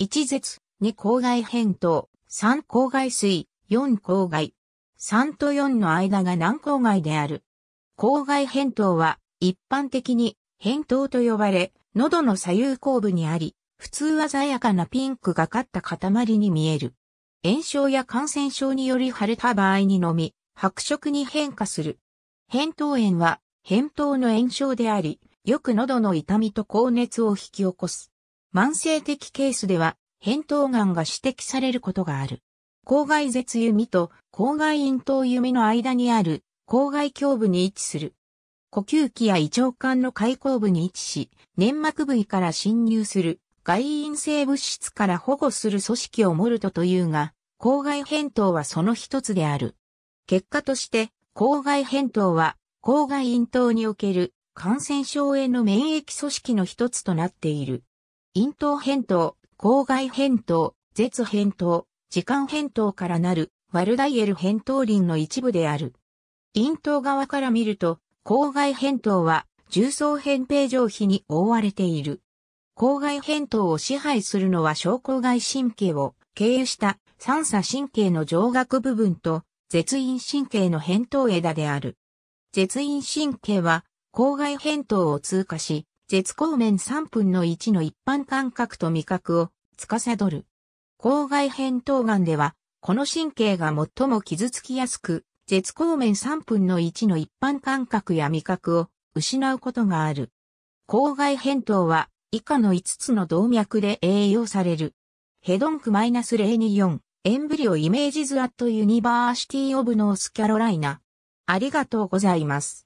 1絶、2郊外変桃、3郊外水、4郊外。3と4の間が南郊外である。郊外変桃は一般的に変桃と呼ばれ、喉の左右後部にあり、普通は鮮やかなピンクがかった塊に見える。炎症や感染症により腫れた場合にのみ、白色に変化する。扁桃炎は、扁桃の炎症であり、よく喉の痛みと高熱を引き起こす。慢性的ケースでは、扁桃癌が指摘されることがある。口外絶弓と口外咽頭弓の間にある口外胸部に位置する。呼吸器や胃腸管の開口部に位置し、粘膜部位から侵入する外因性物質から保護する組織をモルトというが、口外扁桃はその一つである。結果として、口外扁桃は、口外咽頭における感染症への免疫組織の一つとなっている。咽頭扁桃、口外扁桃、舌扁桃、時間扁桃からなる、ワルダイエル扁桃輪の一部である。咽頭側から見ると、口外扁桃は、重層扁平上皮に覆われている。口外扁桃を支配するのは小口外神経を経由した三叉神経の上顎部分と絶陰神経の扁桃枝である。絶陰神経は口外扁桃を通過し、絶光面3分の1の一般感覚と味覚を司る。口外扁桃眼では、この神経が最も傷つきやすく、絶光面3分の1の一般感覚や味覚を失うことがある。口外扁桃は以下の5つの動脈で栄養される。ヘドンクマイナス -024 エンブリオイメージズアットユニバーシティオブノースキャロライナ。ありがとうございます。